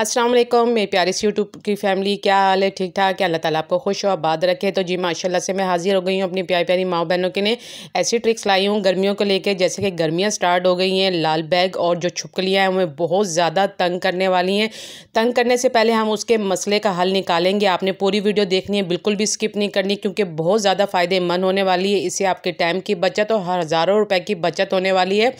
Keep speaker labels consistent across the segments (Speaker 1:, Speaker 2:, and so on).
Speaker 1: अस्सलाम वालेकुम मेरे प्यारे से यूट्यूब की फैमिली क्या हाल है ठीक ठाक क्या अल्लाह ताला आपको खुश हो आबाद रखे तो जी माशाल्लाह से मैं हाज़िर हो गई हूँ अपनी प्यारी प्यारी माओ बहनों के लिए ऐसी ट्रिक्स लाई हूँ गर्मियों को लेके जैसे कि गर्मियाँ स्टार्ट हो गई हैं लाल बैग और जो छुपकलियाँ हैं हमें बहुत ज़्यादा तंग करने वाली हैं तंग करने से पहले हम उसके मसले का हल निकालेंगे आपने पूरी वीडियो देखनी है बिल्कुल भी स्किप नहीं करनी क्योंकि बहुत ज़्यादा फ़ायदेमंद होने वाली है इससे आपके टाइम की बचत और हज़ारों रुपये की बचत होने वाली है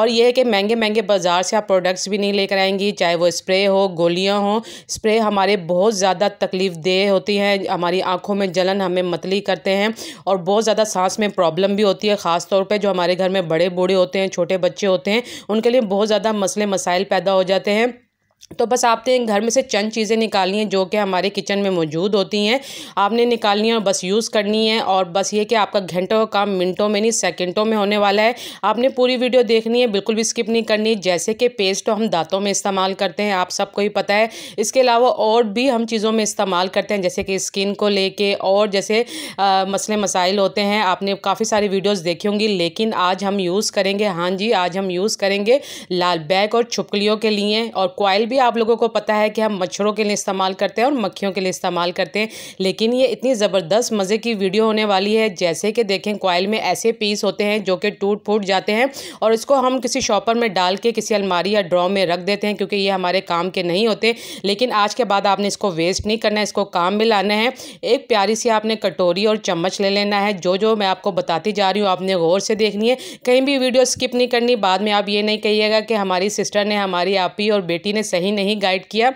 Speaker 1: और यह है कि महंगे महंगे बाज़ार से आप प्रोडक्ट्स भी नहीं लेकर आएंगी चाहे वो स्प्रे हो गोलियाँ हों स्प्रे हमारे बहुत ज़्यादा तकलीफ देह होती हैं हमारी आँखों में जलन हमें मतली करते हैं और बहुत ज़्यादा सांस में प्रॉब्लम भी होती है ख़ास तौर पे जो हमारे घर में बड़े बूढ़े होते हैं छोटे बच्चे होते हैं उनके लिए बहुत ज़्यादा मसले मसाइल पैदा हो जाते हैं तो बस आपने घर में से चंद चीज़ें निकालनी हैं जो कि हमारे किचन में मौजूद होती हैं आपने निकालनी है और बस यूज़ करनी है और बस ये कि आपका घंटों का काम मिनटों में नहीं सेकंडों में होने वाला है आपने पूरी वीडियो देखनी है बिल्कुल भी स्किप नहीं करनी जैसे कि पेस्ट तो हम दांतों में इस्तेमाल करते हैं आप सबको ही पता है इसके अलावा और भी हम चीज़ों में इस्तेमाल करते हैं जैसे कि स्किन को लेके और जैसे मसले मसाइल होते हैं आपने काफ़ी सारी वीडियोज़ देखी होंगी लेकिन आज हम यूज़ करेंगे हाँ जी आज हम यूज़ करेंगे लाल बैग और छुपकलियों के लिए और कोयल भी आप लोगों को पता है कि हम मच्छरों के लिए इस्तेमाल करते हैं और मक्खियों के लिए इस्तेमाल करते हैं लेकिन ये इतनी ज़बरदस्त मज़े की वीडियो होने वाली है जैसे कि देखें कॉयल में ऐसे पीस होते हैं जो कि टूट फूट जाते हैं और इसको हम किसी शॉपर में डाल के किसी अलमारी या ड्रॉ में रख देते हैं क्योंकि ये हमारे काम के नहीं होते लेकिन आज के बाद आपने इसको वेस्ट नहीं करना है इसको काम में लाना है एक प्यारी सी आपने कटोरी और चम्मच ले लेना है जो जो मैं आपको बताती जा रही हूँ आपने गौर से देखनी है कहीं भी वीडियो स्किप नहीं करनी बाद में आप ये नहीं कहिएगा कि हमारी सिस्टर ने हमारी आपी और बेटी ने सही ही नहीं गाइड किया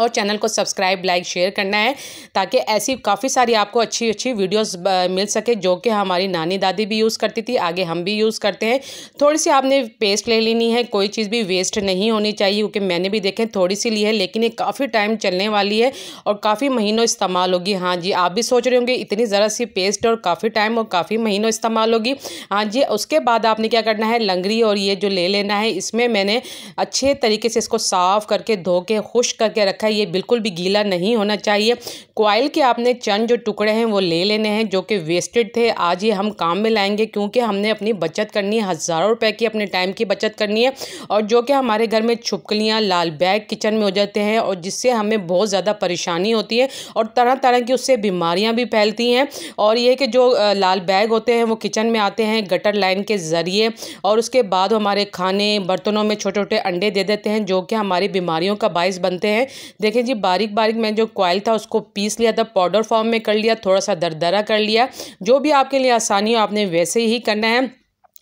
Speaker 1: और चैनल को सब्सक्राइब लाइक शेयर करना है ताकि ऐसी काफ़ी सारी आपको अच्छी अच्छी वीडियोस मिल सके जो कि हमारी नानी दादी भी यूज़ करती थी आगे हम भी यूज़ करते हैं थोड़ी सी आपने पेस्ट ले लेनी है कोई चीज़ भी वेस्ट नहीं होनी चाहिए क्योंकि मैंने भी देखें थोड़ी सी ली है लेकिन ये काफ़ी टाइम चलने वाली है और काफ़ी महीनों इस्तेमाल होगी हाँ जी आप भी सोच रहे होंगे इतनी ज़रा सी पेस्ट और काफ़ी टाइम और काफ़ी महीनों इस्तेमाल होगी हाँ जी उसके बाद आपने क्या करना है लंगड़ी और ये जो ले लेना है इसमें मैंने अच्छे तरीके से इसको साफ़ करके धो के खुश करके रखा रखा है ये बिल्कुल भी गीला नहीं होना चाहिए कोयल के आपने चंद जो टुकड़े हैं वो ले लेने हैं जो कि वेस्टेड थे आज ये हम काम में लाएंगे क्योंकि हमने अपनी बचत करनी है हज़ारों रुपए की अपने टाइम की बचत करनी है और जो कि हमारे घर में छुपकलियाँ लाल बैग किचन में हो जाते हैं और जिससे हमें बहुत ज़्यादा परेशानी होती है और तरह तरह की उससे बीमारियाँ भी फैलती हैं और ये कि जो लाल बैग होते हैं वो किचन में आते हैं गटर लाइन के ज़रिए और उसके बाद हमारे खाने बर्तनों में छोटे छोटे अंडे दे देते हैं जो कि हमारी बीमारियों का बायस बनते हैं देखें जी बारीक बारीक मैंने जो कॉयल था उसको पीस लिया था पाउडर फॉर्म में कर लिया थोड़ा सा दरदरा कर लिया जो भी आपके लिए आसानी हो आपने वैसे ही करना है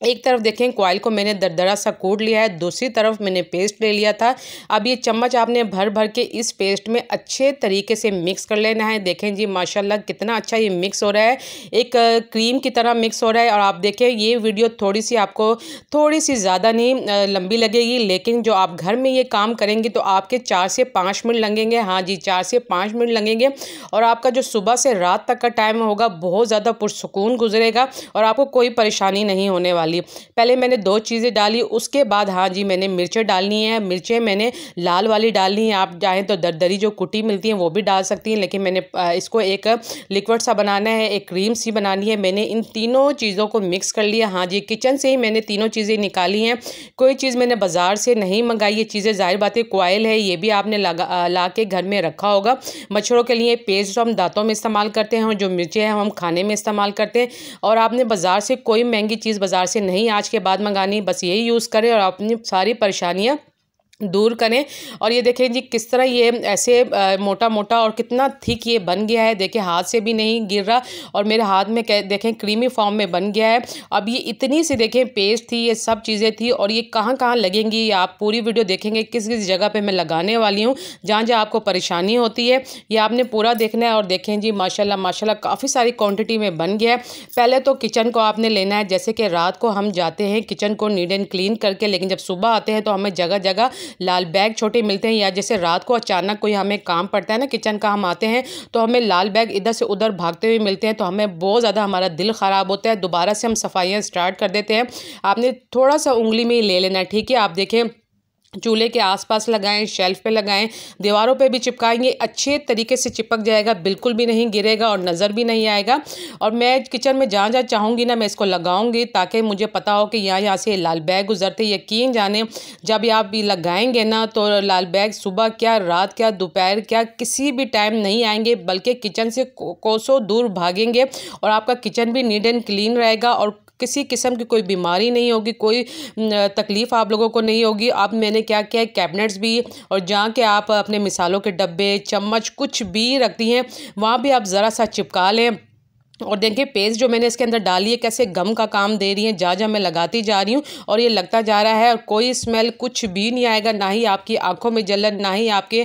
Speaker 1: एक तरफ देखें कॉयल को मैंने दरदरा सा कूट लिया है दूसरी तरफ मैंने पेस्ट ले लिया था अब ये चम्मच आपने भर भर के इस पेस्ट में अच्छे तरीके से मिक्स कर लेना है देखें जी माशाल्लाह कितना अच्छा ये मिक्स हो रहा है एक क्रीम की तरह मिक्स हो रहा है और आप देखें ये वीडियो थोड़ी सी आपको थोड़ी सी ज़्यादा नहीं लंबी लगेगी लेकिन जो आप घर में ये काम करेंगे तो आपके चार से पाँच मिनट लगेंगे हाँ जी चार से पाँच मिनट लगेंगे और आपका जो सुबह से रात तक का टाइम होगा बहुत ज़्यादा पुरसकून गुजरेगा और आपको कोई परेशानी नहीं होने वाली डाली पहले मैंने दो चीज़ें डाली उसके बाद हाँ जी मैंने मिर्चें डालनी है मिर्चें मैंने लाल वाली डालनी है आप चाहें तो दरदरी जो कुटी मिलती है वो भी डाल सकती हैं लेकिन मैंने इसको एक लिक्विड सा बनाना है एक क्रीम सी बनानी है मैंने इन तीनों चीज़ों को मिक्स कर लिया हाँ जी किचन से ही मैंने तीनों चीज़ें निकाली हैं कोई चीज़ मैंने बाज़ार से नहीं मंगाई ये चीज़ें ज़ाहिर बात है कोयल है ये भी आपने ला के घर में रखा होगा मच्छरों के लिए पेस्ट हम दांतों में इस्तेमाल करते हैं और जो मिर्चें हैं हम खाने में इस्तेमाल करते हैं और आपने बाज़ार से कोई महंगी चीज़ बाज़ार से नहीं आज के बाद मंगानी बस यही यूज़ करें और अपनी सारी परेशानियाँ दूर करें और ये देखें जी किस तरह ये ऐसे आ, मोटा मोटा और कितना थिक ये बन गया है देखें हाथ से भी नहीं गिर रहा और मेरे हाथ में देखें क्रीमी फॉर्म में बन गया है अब ये इतनी सी देखें पेस्ट थी ये सब चीज़ें थी और ये कहाँ कहाँ लगेंगी ये आप पूरी वीडियो देखेंगे किस किस जगह पर मैं लगाने वाली हूँ जहाँ जहाँ आपको परेशानी होती है ये आपने पूरा देखना है और देखें जी माशाला माशा काफ़ी सारी क्वान्टिटी में बन गया है पहले तो किचन को आपने लेना है जैसे कि रात को हम जाते हैं किचन को नीड एंड क्लीन करके लेकिन जब सुबह आते हैं तो हमें जगह जगह लाल बैग छोटे मिलते हैं या जैसे रात को अचानक कोई हमें काम पड़ता है ना किचन का हम आते हैं तो हमें लाल बैग इधर से उधर भागते हुए मिलते हैं तो हमें बहुत ज़्यादा हमारा दिल ख़राब होता है दोबारा से हम सफाइयाँ स्टार्ट कर देते हैं आपने थोड़ा सा उंगली में ही ले लेना है ठीक है आप देखें चूल्हे के आसपास लगाएं शेल्फ पे लगाएं दीवारों पे भी चिपकाएंगे अच्छे तरीके से चिपक जाएगा बिल्कुल भी नहीं गिरेगा और नज़र भी नहीं आएगा और मैं किचन में जहाँ जहाँ चाहूँगी ना मैं इसको लगाऊंगी ताकि मुझे पता हो कि यहाँ यहाँ से लाल बैग गुजरते यकीन जाने जब आप ये लगाएंगे ना तो लाल बैग सुबह क्या रात क्या दोपहर क्या किसी भी टाइम नहीं आएंगे बल्कि किचन से कोसों दूर भागेंगे और आपका किचन भी नीट एंड क्लीन रहेगा और किसी किस्म की कोई बीमारी नहीं होगी कोई तकलीफ़ आप लोगों को नहीं होगी अब मैंने क्या किया है कैबिनेट्स भी और जहाँ के आप अपने मिसालों के डब्बे चम्मच कुछ भी रखती हैं वहाँ भी आप ज़रा सा चिपका लें और देखिए पेस्ट जो मैंने इसके अंदर डाली है कैसे गम का काम दे रही है जा जा मैं लगाती जा रही हूँ और ये लगता जा रहा है और कोई स्मेल कुछ भी नहीं आएगा ना ही आपकी आंखों में जलन ना ही आपके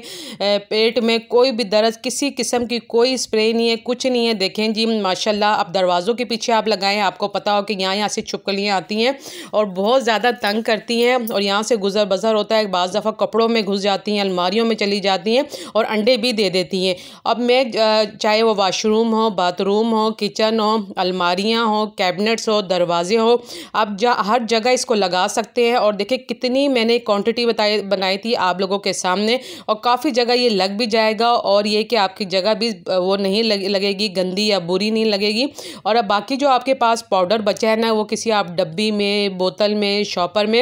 Speaker 1: पेट में कोई भी दर्द किसी किस्म की कोई स्प्रे नहीं है कुछ नहीं है देखें जी माशाल्लाह आप दरवाज़ों के पीछे आप लगाएं आपको पता हो कि यहाँ यहाँ से छुपकलियाँ आती हैं और बहुत ज़्यादा तंग करती हैं और यहाँ से गुजर बसर होता है बज़ दफ़ा कपड़ों में घुस जाती हैं अलमारियों में चली जाती हैं और अंडे भी दे देती हैं अब मैं चाहे वो वाशरूम हो बाथरूम हो कि किचन हो अलमारियाँ हो कैबिनेट्स हो दरवाजे हो आप जा हर जगह इसको लगा सकते हैं और देखिए कितनी मैंने क्वांटिटी बताई बनाई थी आप लोगों के सामने और काफ़ी जगह ये लग भी जाएगा और ये कि आपकी जगह भी वो नहीं लग, लगेगी गंदी या बुरी नहीं लगेगी और अब बाकी जो आपके पास पाउडर बचा है ना वो किसी आप डब्बी में बोतल में शॉपर में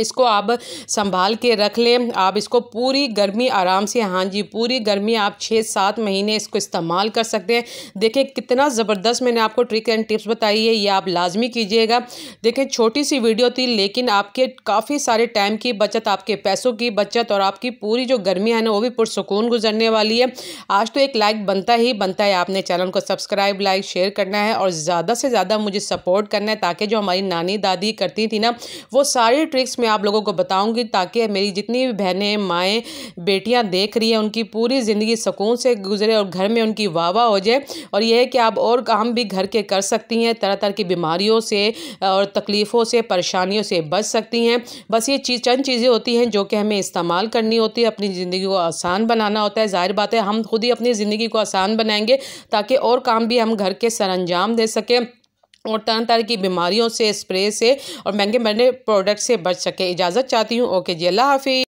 Speaker 1: इसको आप संभाल के रख लें आप इसको पूरी गर्मी आराम से हाँ जी पूरी गर्मी आप छः सात महीने इसको इस्तेमाल कर सकते हैं देखें कितना ज़बरदस्त मैंने आपको ट्रिक एंड टिप्स बताई है ये आप लाजमी कीजिएगा देखें छोटी सी वीडियो थी लेकिन आपके काफ़ी सारे टाइम की बचत आपके पैसों की बचत और आपकी पूरी जो गर्मी है ना वो भी पुरसकून गुजरने वाली है आज तो एक लाइक बनता ही बनता है आपने चैनल को सब्सक्राइब लाइक शेयर करना है और ज़्यादा से ज़्यादा मुझे सपोर्ट करना है ताकि जो हमारी नानी दादी करती थी ना वो सारी ट्रिक्स मैं आप लोगों को बताऊँगी ताकि मेरी जितनी भी बहनें माएँ बेटियाँ देख रही हैं उनकी पूरी ज़िंदगी सुकून से गुजरे और घर में उनकी वाह हो जाए और यह है कि आप और काम भी घर के कर सकती हैं तरह तरह की बीमारियों से और तकलीफ़ों से परेशानियों से बच सकती हैं बस ये चीज़ चंद चीज़ें होती हैं जो कि हमें इस्तेमाल करनी होती है अपनी ज़िंदगी को आसान बनाना होता है ज़ाहिर बात है हम खुद ही अपनी ज़िंदगी को आसान बनाएंगे ताकि और काम भी हम घर के सर दे सकें और तरह तरह की बीमारियों से स्प्रे से और महंगे महंगे प्रोडक्ट से बच सके इजाज़त चाहती हूँ ओके जी अल्लाह हाफिज़